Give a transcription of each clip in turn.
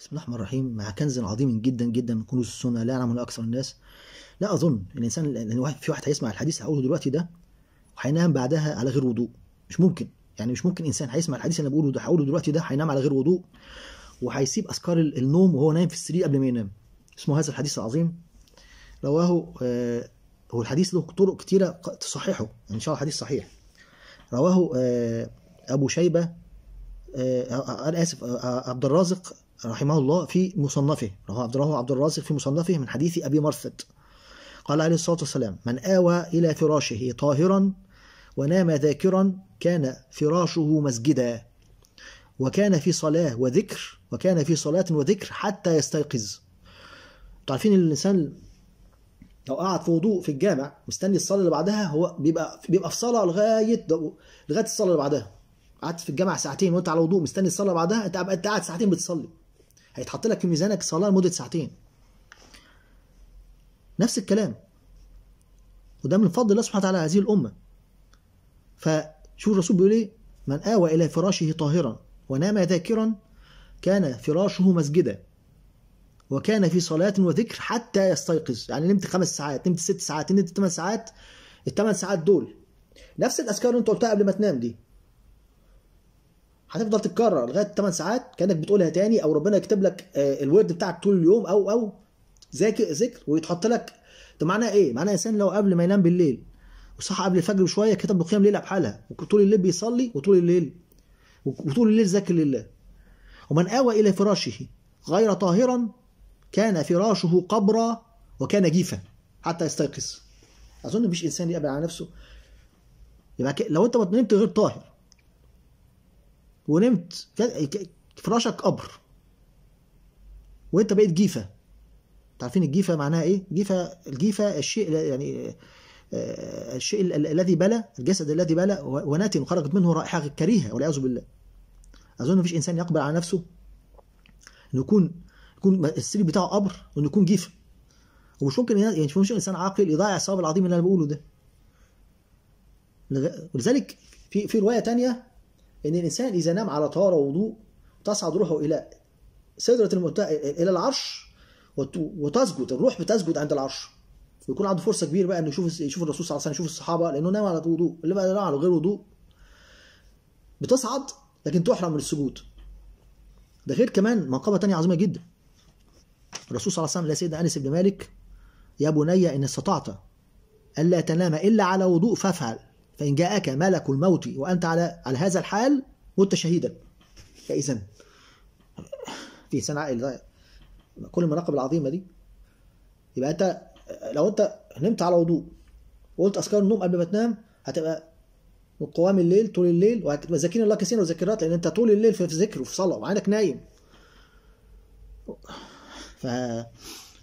بسم الله الرحمن الرحيم مع كنز عظيم جدا جدا من كنوز السنه لا يعلمه اكثر الناس لا اظن الانسان لان في واحد هيسمع الحديث هقوله دلوقتي ده وهينام بعدها على غير وضوء مش ممكن يعني مش ممكن انسان هيسمع الحديث اللي انا بقوله ده هقوله دلوقتي ده هينام على غير وضوء وهيسيب اذكار النوم وهو نايم في السرير قبل ما ينام اسمه هذا الحديث العظيم رواه هو آه، الحديث له طرق كتيره تصححه ان شاء الله حديث صحيح رواه آه، ابو شيبه انا آه، آه، آه، اسف عبد الرازق رحمه الله في مصنفه رواه عبد الله عبد الرازق في مصنفه من حديث ابي مرثد قال عليه الصلاه والسلام من اوى الى فراشه طاهرا ونام ذاكرا كان فراشه مسجدا وكان في صلاه وذكر وكان في صلاه وذكر حتى يستيقظ عارفين الانسان لو قعد في وضوء في الجامع مستني الصلاه اللي بعدها هو بيبقى بيبقى في صلاه لغايه لغايه الصلاه اللي بعدها قعدت في الجامع ساعتين وانت على وضوء مستني الصلاه بعدها انت انت قاعد ساعتين بتصلي هيتحط لك في ميزانك صلاه لمده ساعتين نفس الكلام وده من فضل الله سبحانه وتعالى هذه الامه فشوف الرسول بيقول ايه من اوى الى فراشه طاهرا ونام ذاكرا كان فراشه مسجدا وكان في صلاة وذكر حتى يستيقظ يعني نمت خمس ساعات نمت ست ساعات نمت ثمان ساعات الثمان ساعات دول نفس الأذكار اللي أنت قلتها قبل ما تنام دي هتفضل تتكرر لغايه 8 ساعات كانك بتقولها تاني او ربنا يكتب لك آه، الورد بتاعك طول اليوم او او ذاكر ذكر ويتحط لك ده معناها ايه؟ معناها انسان لو قبل ما ينام بالليل وصحى قبل الفجر بشويه كتب له قيام ليله بحالها وطول الليل بيصلي وطول الليل وطول الليل ذاكر لله ومن آوى إلى فراشه غير طاهرا كان فراشه قبرا وكان جيفا حتى يستيقظ أظن مفيش إنسان يقبل على نفسه يبقى لو أنت ما نمت غير طاهر ونمت فراشك قبر وانت بقيت جيفه عارفين الجيفه معناها ايه جيفه الجيفه الشيء يعني آه، الشيء الذي بلى الجسد الذي بلى ونات خرجت منه رائحه كريهه والعياذ بالله اظن مفيش انسان يقبل على نفسه انه يكون يكون السرير بتاعه قبر وانه يكون جيفه ومش ممكن يعني مش ممكن انسان عاقل يضيع الثواب العظيم اللي انا بقوله ده ولذلك في في روايه ثانيه ان الانسان اذا نام على طهاره ووضوء تصعد روحه الى سدره المنتهى الى العرش وتسجد الروح بتسجد عند العرش ويكون عنده فرصه كبيره بقى انه يشوف يشوف الرسول صلى الله عليه وسلم يشوف الصحابه لانه نام على وضوء اللي بقى نام على غير وضوء بتصعد لكن تحرم من السجود ده غير كمان منقبه ثانيه عظيمه جدا الرسول صلى الله عليه وسلم لسيدنا انس بن مالك يا بني ان استطعت الا تنام الا على وضوء فافعل فإن جاءك ملك الموت وأنت على على هذا الحال مت شهيدا فإذا في إنسان عاقل كل المناقب العظيمة دي يبقى أنت لو أنت نمت على وضوء وقلت أذكار النوم قبل ما تنام هتبقى قوام الليل طول الليل وهتبقى ذاكرين الله كثيرا وذاكرات لأن أنت طول الليل في ذكر وفي صلاة وعينك نايم ف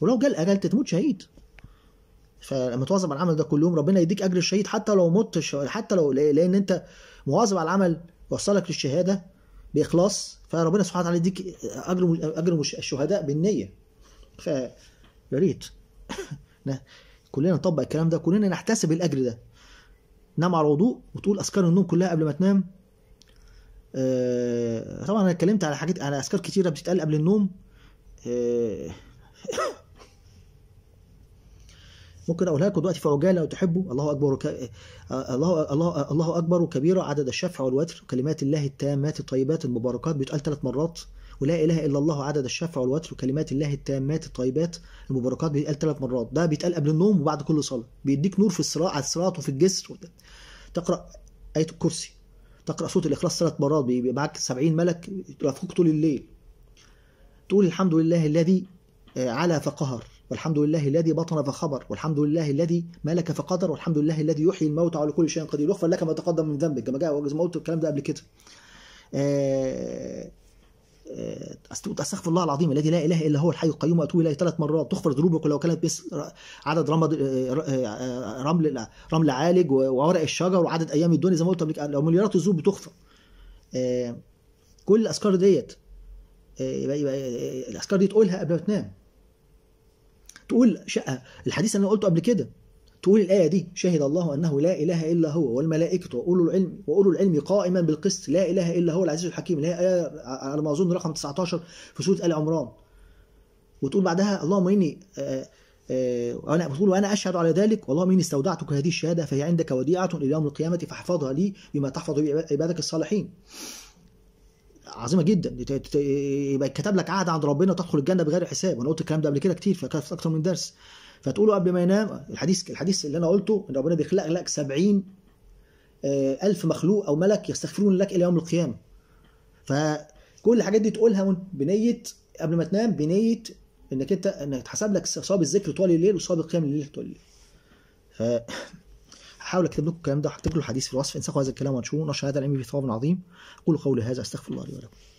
ولو جاء الأجل تموت شهيد فلما تواظب على العمل ده كل يوم ربنا يديك اجر الشهيد حتى لو مت حتى لو لان انت مواظب على العمل وصلك للشهاده باخلاص فربنا سبحانه وتعالى يديك اجر اجر الشهداء بالنيه فيا ريت كلنا نطبق الكلام ده كلنا نحتسب الاجر ده نام على الوضوء وتقول اذكار النوم كلها قبل ما تنام آه، طبعا انا اتكلمت على حاجات على اذكار كتيره بتتقال قبل النوم آه، ممكن اقولها لكم دلوقتي عجاله لو تحبوا الله اكبر وك... الله الله الله اكبر كبيره عدد الشفع والوتر كلمات الله التامات الطيبات المباركات بيتقال ثلاث مرات ولا اله الا الله عدد الشفع والوتر وكلمات الله التامات الطيبات المباركات بيتقال ثلاث مرات ده بيتقال قبل النوم وبعد كل صلاه بيديك نور في الصراع على الصراط وفي الجسر تقرا ايه الكرسي تقرا سوره الاخلاص ثلاث مرات بيبقى معاك 70 ملك يرافقوك طول الليل تقول الحمد لله الذي آه، على فقهر والحمد لله الذي بطن فخبر والحمد لله الذي ملك فقدر والحمد لله الذي يحيي الموتى على كل شيء قدير يغفر لك ما تقدم من ذنبك كما جاء زي ما قلت الكلام ده قبل كده آه، آه، استغفر الله العظيم الذي لا اله الا هو الحي القيوم واتوب اليه ثلاث مرات تغفر ذنوبك لو كانت بس عدد رمض آه، رمل رمل عالج وورق الشجر وعدد ايام الدنيا زي ما قلت لو مليارات الذنوب بتغفر كل الاذكار ديت يبقى يبقى الاذكار دي تقولها قبل ما تنام تقول شقه الحديث اللي انا قلته قبل كده تقول الآية دي شهد الله أنه لا إله إلا هو والملائكة وأولو العلم وأولو العلم قائما بالقسط لا إله إلا هو العزيز الحكيم اللي هي آية على ما أظن رقم 19 في سورة آل عمران وتقول بعدها اللهم إني آه، آه، وأنا بتقول وأنا أشهد على ذلك والله إني استودعتك هذه الشهادة فهي عندك وديعة إلى يوم القيامة فاحفظها لي بما تحفظ عبادك الصالحين عظيمه جدا يبقى يتكتب لك عهد عند ربنا تدخل الجنه بغير حساب وانا قلت الكلام ده قبل كده كتير في اكتر من درس فتقوله قبل ما ينام الحديث الحديث اللي انا قلته ان ربنا بيخلق لك 70 آه، ألف مخلوق أو ملك يستغفرون لك إلى يوم القيامة فكل الحاجات دي تقولها بنية قبل ما تنام بنية إنك أنت إنك تحسب لك صواب الذكر طوال الليل وصواب القيام الليل طوال الليل ف... هحاول اكتب لكم الكلام ده وهكتب الحديث في الوصف انسخوا هذا الكلام وانشروه نشر هذا العلم في ثواب عظيم قولوا قولي هذا استغفر الله لي ولكم